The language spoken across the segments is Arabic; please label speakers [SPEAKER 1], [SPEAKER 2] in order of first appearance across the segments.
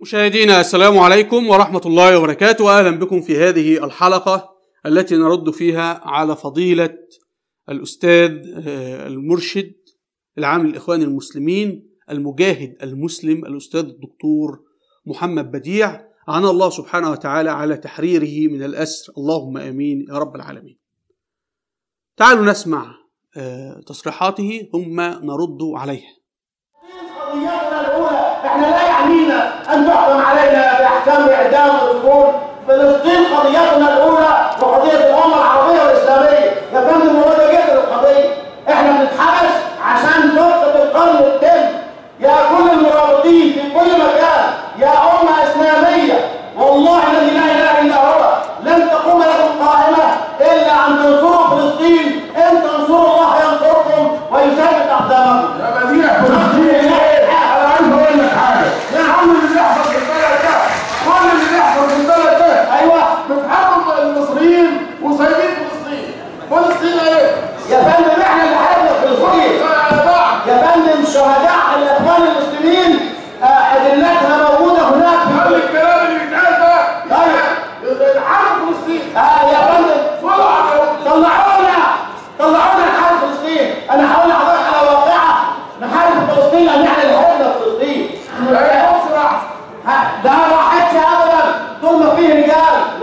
[SPEAKER 1] مشاهدينا السلام عليكم ورحمة الله وبركاته أهلا بكم في هذه الحلقة التي نرد فيها على فضيلة الأستاذ آه، المرشد العام للإخوان المسلمين المجاهد المسلم الأستاذ الدكتور محمد بديع عن الله سبحانه وتعالى على تحريره من الأسر اللهم آمين يا رب العالمين تعالوا نسمع آه، تصريحاته ثم نرد عليها
[SPEAKER 2] احنا لا يعنينا ان تحكم علينا باحكام اعدام السجون فلسطين قضيتنا الاولى وقضيه الامه العربيه والاسلاميه يا فندم هو ده جذر القضيه احنا بنتحبس عشان تفقد القرن التم يا لا راحتها ابدا طول ما فيه رجال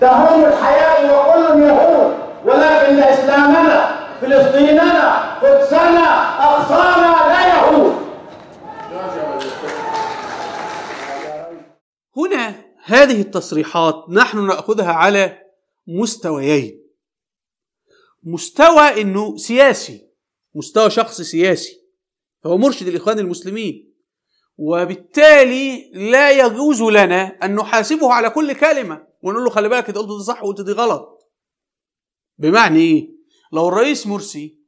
[SPEAKER 2] تهون الحياة وكل يهون ولكن إسلامنا فلسطيننا قدسنا أقصانا لا يهون
[SPEAKER 1] هنا هذه التصريحات نحن نأخذها على مستويين مستوى انه سياسي مستوى شخص سياسي فهو مرشد الاخوان المسلمين وبالتالي لا يجوز لنا ان نحاسبه على كل كلمه ونقول له خلي بالك انت قلت ده صح وقلت دي غلط بمعنى ايه لو الرئيس مرسي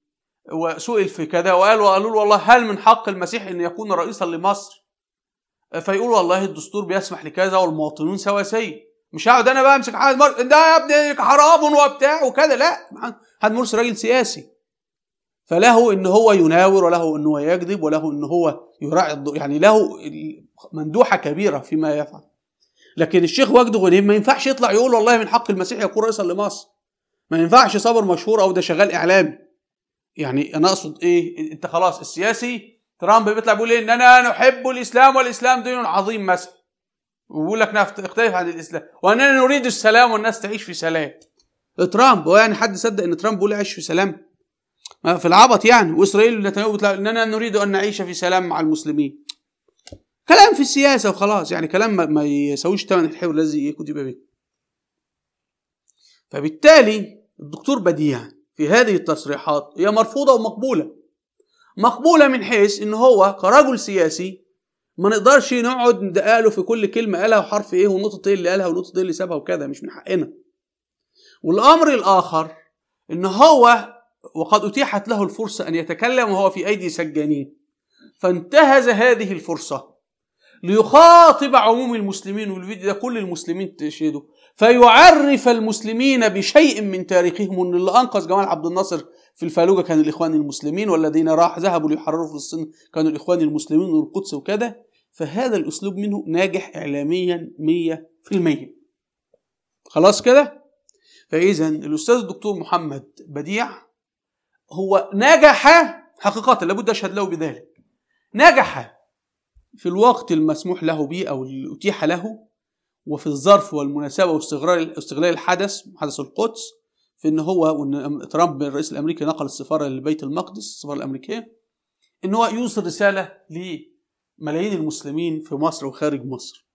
[SPEAKER 1] وسئل في كذا وقال وقالوا له والله هل من حق المسيح ان يكون رئيسا لمصر آه، فيقول والله الدستور بيسمح لكذا والمواطنون سواسيه مش هقعد انا بقى امسك حماد مرسي ده يا ابني حرام وبتاع وكذا لا حماد مرسي راجل سياسي فله ان هو يناور وله ان هو يكذب وله ان هو يراعي يعني له مندوحه كبيره فيما يفعل لكن الشيخ وجد غنيم ما ينفعش يطلع يقول والله من حق المسيح يكون رئيسا لمصر ما ينفعش صابر مشهور او ده شغال اعلام يعني انا اقصد ايه انت خلاص السياسي ترامب بيطلع بيقول ايه اننا نحب الاسلام والاسلام دين عظيم مثلا ويقول لك نختلف عن الاسلام واننا نريد السلام والناس تعيش في سلام ترامب هو يعني حد صدق ان ترامب بيقول يعيش في سلام في العبط يعني واسرائيل ونتنياهو بيطلع اننا نريد ان نعيش في سلام مع المسلمين كلام في السياسه وخلاص يعني كلام ما يساويش ثمن الحبر الذي كتب به فبالتالي الدكتور بديع في هذه التصريحات هي مرفوضه ومقبوله مقبوله من حيث ان هو كرجل سياسي ما نقدرش نقعد ندقاله في كل كلمه قالها وحرف ايه ونقطه ايه اللي قالها ونقطه ايه اللي سابها وكذا مش من حقنا والامر الاخر ان هو وقد اتيحت له الفرصه ان يتكلم وهو في ايدي سجانين فانتهز هذه الفرصه ليخاطب عموم المسلمين والفيديو ده كل المسلمين تشهده فيعرف المسلمين بشيء من تاريخهم ان اللي انقذ جمال عبد الناصر في الفالوجة كان الإخوان المسلمين والذين راح ذهبوا ليحرروا فلسطين كانوا الإخوان المسلمين والقدس وكده فهذا الأسلوب منه ناجح إعلاميا 100% خلاص كده فإذا الأستاذ الدكتور محمد بديع هو نجح حقيقة لابد أشهد له بذلك نجح في الوقت المسموح له به أو اللي أتيح له وفي الظرف والمناسبة واستغلال استغلال الحدث حدث القدس في ان هو وان ترامب الرئيس الامريكي نقل السفاره لبيت المقدس السفاره الامريكيه ان هو يوصل رساله لملايين المسلمين في مصر وخارج مصر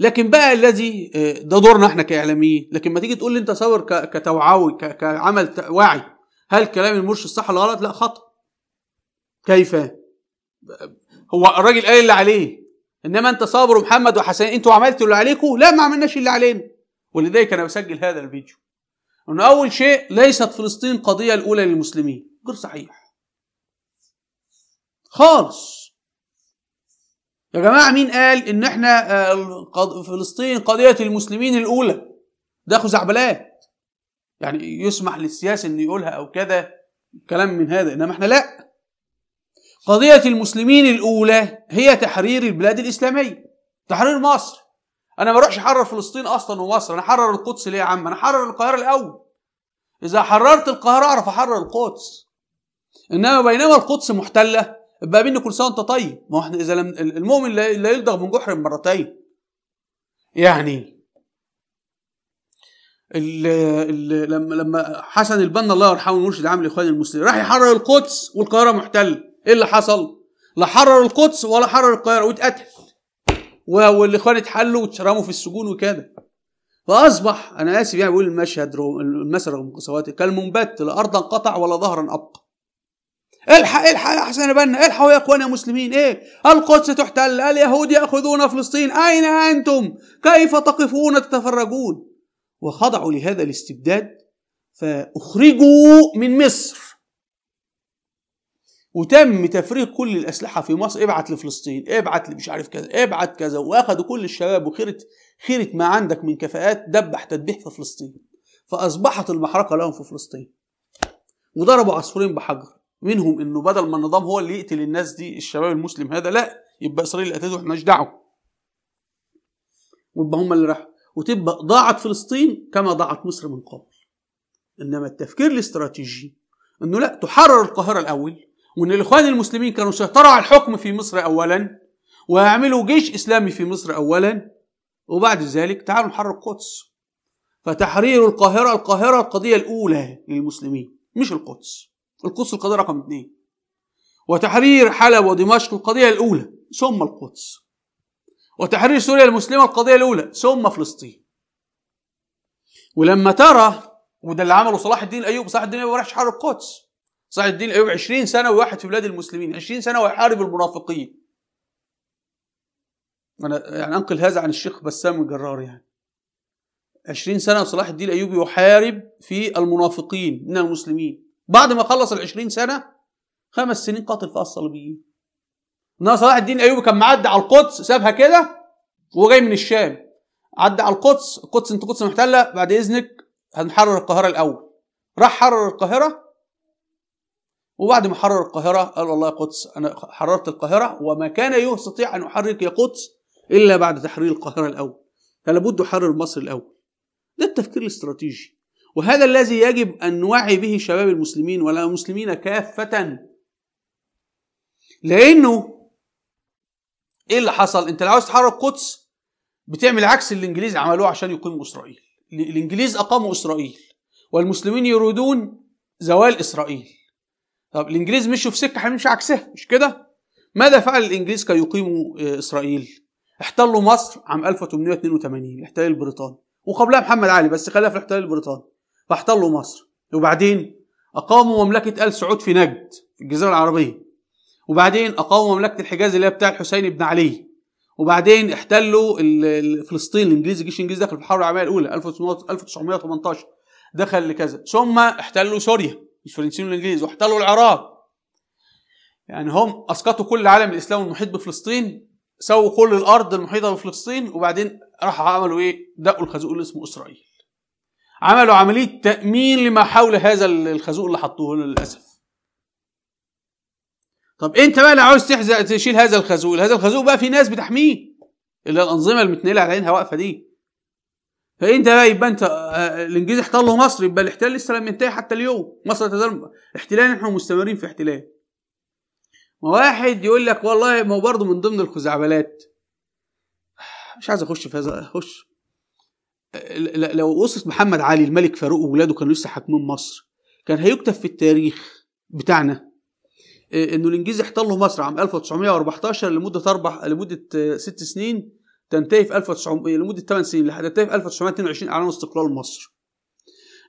[SPEAKER 1] لكن بقى الذي آه، ده دورنا احنا كاعلاميين لكن ما تيجي تقول لي انت صور كتوعوي كعمل وعي هل كلام المرشد صح ولا غلط لا خطا كيف هو الراجل قال اللي عليه انما انت صابر ومحمد وحسن انتوا عملتوا اللي عليكم لا ما عملناش اللي علينا ولذلك انا بسجل هذا الفيديو ان اول شيء ليست فلسطين قضيه الاولى للمسلمين غير صحيح خالص يا جماعه مين قال ان احنا آه، فلسطين قضيه المسلمين الاولى ده خزعبلات يعني يسمح للسياسي انه يقولها او كده كلام من هذا انما احنا لا قضية المسلمين الأولى هي تحرير البلاد الإسلامية تحرير مصر أنا ما أروحش أحرر فلسطين أصلا ومصر أنا أحرر القدس ليه يا عم أنا أحرر القاهرة الأول إذا حررت القاهرة أعرف أحرر القدس إنما بينما القدس محتلة يبقى مني كل سنة وأنت طيب ما إحنا إذا لم المؤمن لا يلدغ من جحر مرتين يعني لما لما حسن البنا الله يرحمه المرشد عام لاخوان المسلمين راح يحرر القدس والقاهره محتله ايه اللي حصل؟ لا حرر القدس ولا حرر القاهره واتقتل والاخوان اتحلوا واتشرموا في السجون وكده فاصبح انا اسف يعني بقول المشهد المثل رغم قساوته كالمنبت لا ارضا قطع ولا ظهرا ابقى الحق الحق يا حسن بنا الحقوا يا اخوان يا مسلمين ايه القدس تحتل اليهود ياخذون فلسطين اين انتم كيف تقفون تتفرجون وخضعوا لهذا الاستبداد فاخرجوا من مصر وتم تفريغ كل الاسلحه في مصر ابعت لفلسطين ابعت مش عارف كذا ابعت كذا واخدوا كل الشباب وخيره خيره ما عندك من كفاءات دبح تدبيح في فلسطين فاصبحت المحرقه لهم في فلسطين وضربوا عصفورين بحجر منهم انه بدل ما النظام هو اللي يقتل الناس دي الشباب المسلم هذا لا يبقى اسرائيل اللي قتلته احنا دعوه ويبقى هم اللي راحوا وتبقى ضاعت فلسطين كما ضاعت مصر من قبل انما التفكير الاستراتيجي انه لا تحرر القاهره الاول وان الاخوان المسلمين كانوا سيطروا على الحكم في مصر اولا ويعملوا جيش اسلامي في مصر اولا وبعد ذلك تعالوا نحرر القدس فتحرير القاهره القاهره القضيه الاولى للمسلمين مش القدس القدس القضيه رقم اثنين وتحرير حلب ودمشق القضيه الاولى ثم القدس وتحرير سوريا المسلمه القضيه الاولى ثم فلسطين ولما ترى وده اللي عمله صلاح الدين الايوبي صلاح الدين الايوبي ما راحش حرر القدس صلاح الدين الايوبي 20 سنه وواحد في بلاد المسلمين 20 سنه ويحارب المنافقين انا يعني انقل هذا عن الشيخ بسام الجرار يعني 20 سنه صلاح الدين الايوبي يحارب في المنافقين من المسلمين بعد ما خلص ال 20 سنه خمس سنين قاتل في الصليبيين انما صلاح الدين الايوبي كان معدي على القدس سابها كده وهو جاي من الشام عدى على القدس القدس انت قدس محتله بعد اذنك هنحرر القاهره الاول راح حرر القاهره وبعد ما حرر القاهرة قال والله قدس أنا حررت القاهرة وما كان يستطيع أن أحرك يا قدس إلا بعد تحرير القاهرة الأول فلا بد أحرر مصر الأول ده التفكير الاستراتيجي وهذا الذي يجب أن نوعي به شباب المسلمين ولا المسلمين كافة لأنه إيه اللي حصل؟ أنت لو عاوز تحرر القدس بتعمل عكس اللي الإنجليز عملوه عشان يقيموا إسرائيل الإنجليز أقاموا إسرائيل والمسلمين يريدون زوال إسرائيل طب الانجليز مشوا في سكه هيمشي عكسها مش كده ماذا فعل الانجليز كي يقيموا اسرائيل احتلوا مصر عام 1882 الاحتلال البريطاني وقبلها محمد علي بس خلاها في الاحتلال البريطاني فاحتلوا مصر وبعدين اقاموا مملكه ال سعود في نجد في الجزيره العربيه وبعدين اقاموا مملكه الحجاز اللي هي بتاع الحسين بن علي وبعدين احتلوا فلسطين الانجليزي الجيش الانجليزي دخل في الحرب العالميه الاولى 1918 دخل لكذا ثم احتلوا سوريا مش الفرنسيين والانجليز واحتلوا العراق يعني هم اسقطوا كل العالم الاسلامي المحيط بفلسطين سووا كل الارض المحيطه بفلسطين وبعدين راحوا عملوا ايه دقوا الخازوق اللي اسمه اسرائيل عملوا عمليه تامين لما حول هذا الخازوق اللي حطوه للاسف طب انت بقى اللي عاوز تحزق تشيل هذا الخازوق هذا الخازوق بقى في ناس بتحميه اللي الانظمه المتنقله على عينها واقفه دي فانت بقى يبقى انت آه، آه، الانجليز احتلوا مصر يبقى الاحتلال لسه لم ينتهي حتى اليوم مصر تزال احتلال احنا مستمرين في احتلال واحد يقول لك والله ما هو برضه من ضمن الخزعبلات مش عايز اخش في هذا اخش لو قصه محمد علي الملك فاروق وولاده كانوا لسه حاكمين مصر كان هيكتب في التاريخ بتاعنا آه، انه الانجليز احتلوا مصر عام 1914 لمده اربع لمده ست سنين تنتهي في 1900 لمده 8 سنين لحد تنتهي في 1922 اعلنوا استقلال مصر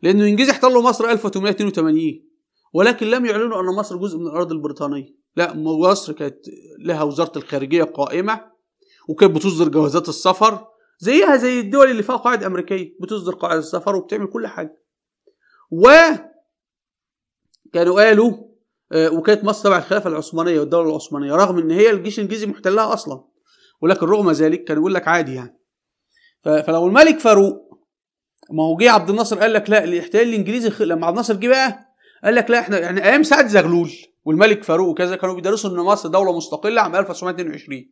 [SPEAKER 1] لانه الإنجليز احتلوا مصر 1882 ولكن لم يعلنوا أن مصر جزء من الأراضي البريطانية لا مصر كانت لها وزارة الخارجية قائمة وكانت بتصدر جوازات السفر زيها زي الدول اللي فيها قواعد أمريكية بتصدر قواعد السفر وبتعمل كل حاجة و كانوا قالوا آه، وكانت مصر تبع الخلافة العثمانية والدولة العثمانية رغم إن هي الجيش الإنجليزي محتلها أصلا ولكن رغم ذلك كان يقول لك عادي يعني فلو الملك فاروق ما هو جه عبد الناصر قال لك لا الاحتلال الانجليزي خ... لما عبد الناصر جه بقى قال لك لا احنا يعني ايام سعد زغلول والملك فاروق وكذا كانوا بيدرسوا ان مصر دوله مستقله عام 1922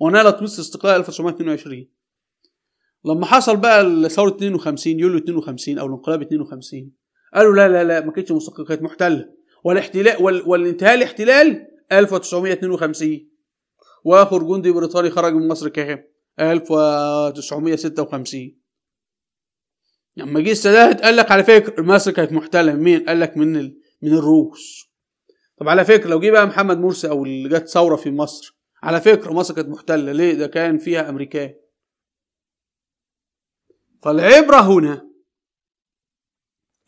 [SPEAKER 1] ونالت مصر استقلال 1922 لما حصل بقى ثوره 52 يوليو 52 او الانقلاب 52 قالوا لا لا لا ما كانتش مستقله كانت محتله والاحتلال وال... والانتهاء الاحتلال 1952 واخر جندي بريطاني خرج من مصر كام 1956 لما جه السادات قال لك على فكره مصر كانت محتله من مين قال لك من ال... من الروس طب على فكره لو جه بقى محمد مرسي او اللي جت ثوره في مصر على فكره مصر كانت محتله ليه ده كان فيها امريكان فالعبره هنا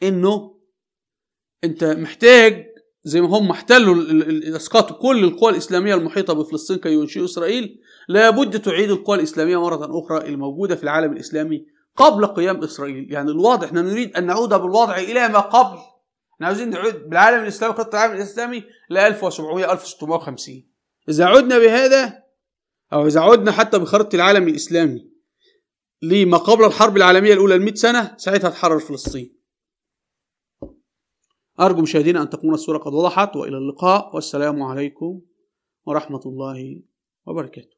[SPEAKER 1] انه انت محتاج زي ما هم احتلوا اسقاطوا كل القوى الاسلاميه المحيطه بفلسطين كي ينشئوا اسرائيل لابد تعيد القوى الاسلاميه مره اخرى الموجوده في العالم الاسلامي قبل قيام اسرائيل يعني الواضح احنا نريد ان نعود بالوضع الى ما قبل احنا عاوزين نعود بالعالم الاسلامي خطه العالم الاسلامي ل 1700 1650 اذا عدنا بهذا او اذا عدنا حتى بخريطه العالم الاسلامي لما قبل الحرب العالميه الاولى ل 100 سنه ساعتها تحرر فلسطين أرجو مشاهدينا أن تكون الصورة قد وضحت وإلى اللقاء والسلام عليكم ورحمة الله وبركاته